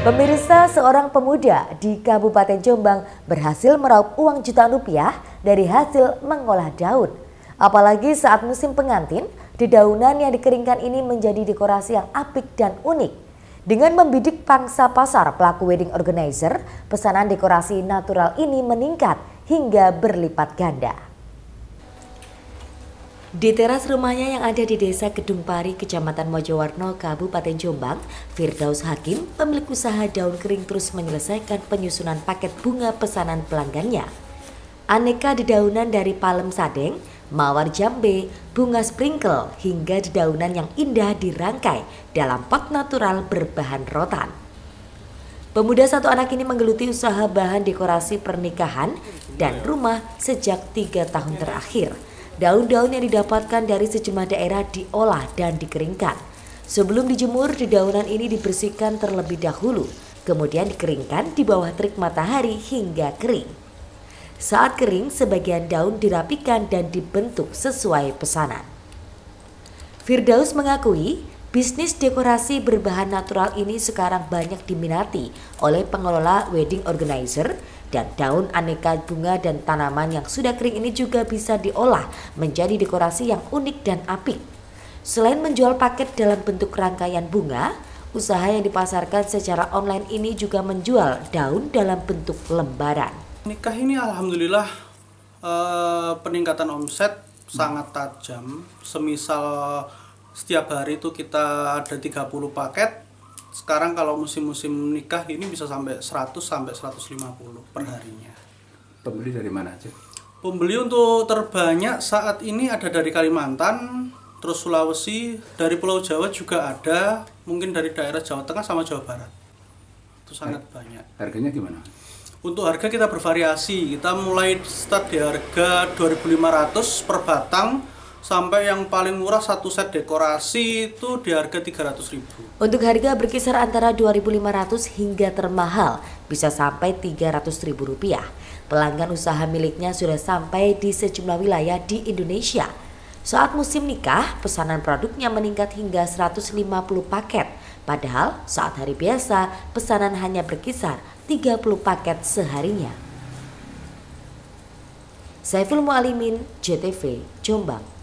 Pemirsa, seorang pemuda di Kabupaten Jombang berhasil meraup uang jutaan rupiah dari hasil mengolah daun. Apalagi saat musim pengantin, dedaunan yang dikeringkan ini menjadi dekorasi yang apik dan unik. Dengan membidik pangsa pasar pelaku wedding organizer, pesanan dekorasi natural ini meningkat hingga berlipat ganda. Di teras rumahnya yang ada di Desa Gedung Pari, Kecamatan Mojowarno, Kabupaten Jombang, Firdaus Hakim, pemilik usaha daun kering terus menyelesaikan penyusunan paket bunga pesanan pelanggannya. Aneka dedaunan dari palem sadeng, mawar jambe, bunga sprinkle, hingga dedaunan yang indah dirangkai dalam pot natural berbahan rotan. Pemuda satu anak ini menggeluti usaha bahan dekorasi pernikahan dan rumah sejak tiga tahun terakhir – Daun-daun yang didapatkan dari sejumlah daerah diolah dan dikeringkan. Sebelum dijemur, dedaunan ini dibersihkan terlebih dahulu, kemudian dikeringkan di bawah terik matahari hingga kering. Saat kering, sebagian daun dirapikan dan dibentuk sesuai pesanan. Firdaus mengakui, Bisnis dekorasi berbahan natural ini sekarang banyak diminati oleh pengelola wedding organizer dan daun aneka bunga dan tanaman yang sudah kering ini juga bisa diolah menjadi dekorasi yang unik dan apik. Selain menjual paket dalam bentuk rangkaian bunga, usaha yang dipasarkan secara online ini juga menjual daun dalam bentuk lembaran. Nikah ini alhamdulillah eh, peningkatan omset sangat tajam. Semisal setiap hari itu kita ada 30 paket, sekarang kalau musim-musim nikah ini bisa sampai 100 sampai 150 harinya Pembeli dari mana aja? Pembeli untuk terbanyak saat ini ada dari Kalimantan, terus Sulawesi, dari Pulau Jawa juga ada, mungkin dari daerah Jawa Tengah sama Jawa Barat. Itu sangat Har banyak. Harganya gimana? Untuk harga kita bervariasi. Kita mulai start di harga 2.500 per batang sampai yang paling murah satu set dekorasi itu di harga 300.000. Untuk harga berkisar antara 2.500 hingga termahal bisa sampai 300.000 rupiah. Pelanggan usaha miliknya sudah sampai di sejumlah wilayah di Indonesia. Saat musim nikah, pesanan produknya meningkat hingga 150 paket. Padahal saat hari biasa, pesanan hanya berkisar 30 paket seharinya. Saiful Mualimin, JTV, Jombang.